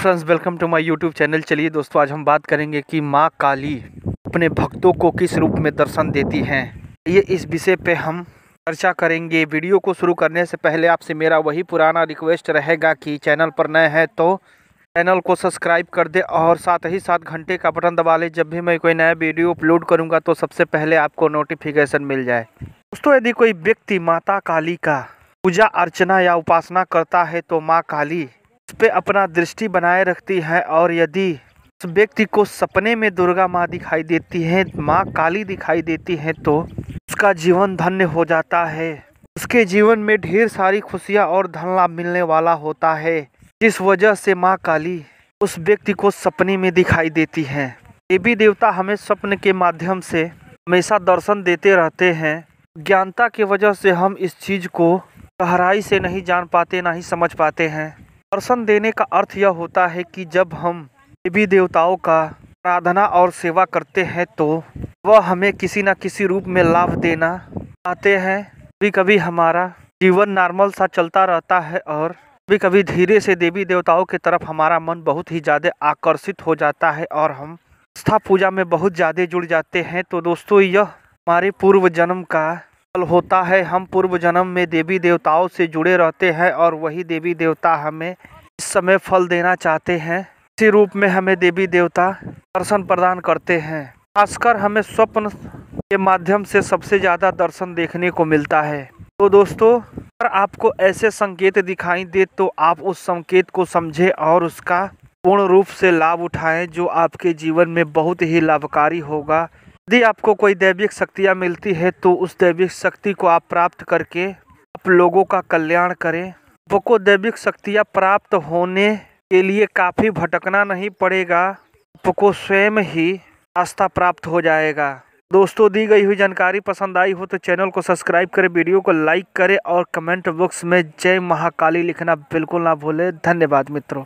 friends welcome to my YouTube channel चलिए दोस्तों आज हम बात करेंगे कि माँ काली अपने भक्तों को किस रूप में दर्शन देती हैं ये इस विषय पे हम चर्चा करेंगे वीडियो को शुरू करने से पहले आपसे मेरा वही पुराना रिक्वेस्ट रहेगा कि चैनल पर नए हैं तो चैनल को सब्सक्राइब कर दे और साथ ही साथ घंटे का बटन दबा लें जब भी मैं कोई नया वीडियो अपलोड करूँगा तो सबसे पहले आपको नोटिफिकेशन मिल जाए दोस्तों यदि कोई व्यक्ति माता काली का पूजा अर्चना या उपासना करता है तो माँ काली पे अपना दृष्टि बनाए रखती है और यदि उस व्यक्ति को सपने में दुर्गा माँ दिखाई देती है माँ काली दिखाई देती है तो उसका जीवन धन्य हो जाता है उसके जीवन में ढेर सारी खुशियाँ और धन लाभ मिलने वाला होता है जिस वजह से माँ काली उस व्यक्ति को सपने में दिखाई देती है देवी देवता हमें स्वप्न के माध्यम से हमेशा दर्शन देते रहते हैं ज्ञानता की वजह से हम इस चीज़ को गहराई से नहीं जान पाते ना ही समझ पाते हैं दर्शन देने का अर्थ यह होता है कि जब हम देवी देवताओं का आराधना और सेवा करते हैं तो वह हमें किसी न किसी रूप में लाभ देना चाहते हैं कभी कभी हमारा जीवन नॉर्मल सा चलता रहता है और कभी कभी धीरे से देवी देवताओं की तरफ हमारा मन बहुत ही ज़्यादा आकर्षित हो जाता है और हम आस्था पूजा में बहुत ज़्यादा जुड़ जाते हैं तो दोस्तों यह हमारे पूर्व जन्म का फल होता है हम पूर्व जन्म में देवी देवताओं से जुड़े रहते हैं और वही देवी देवता हमें इस समय फल देना चाहते हैं इसी रूप में हमें देवी देवता दर्शन प्रदान करते हैं खासकर हमें स्वप्न के माध्यम से सबसे ज़्यादा दर्शन देखने को मिलता है तो दोस्तों अगर आपको ऐसे संकेत दिखाई दे तो आप उस संकेत को समझें और उसका पूर्ण रूप से लाभ उठाएं जो आपके जीवन में बहुत ही लाभकारी होगा यदि आपको कोई दैविक शक्तियाँ मिलती है तो उस दैविक शक्ति को आप प्राप्त करके आप लोगों का कल्याण करें आपको दैविक शक्तियाँ प्राप्त होने के लिए काफ़ी भटकना नहीं पड़ेगा आपको स्वयं ही रास्ता प्राप्त हो जाएगा दोस्तों दी गई हुई जानकारी पसंद आई हो तो चैनल को सब्सक्राइब करें वीडियो को लाइक करें और कमेंट बॉक्स में जय महाकाली लिखना बिल्कुल ना भूलें धन्यवाद मित्रों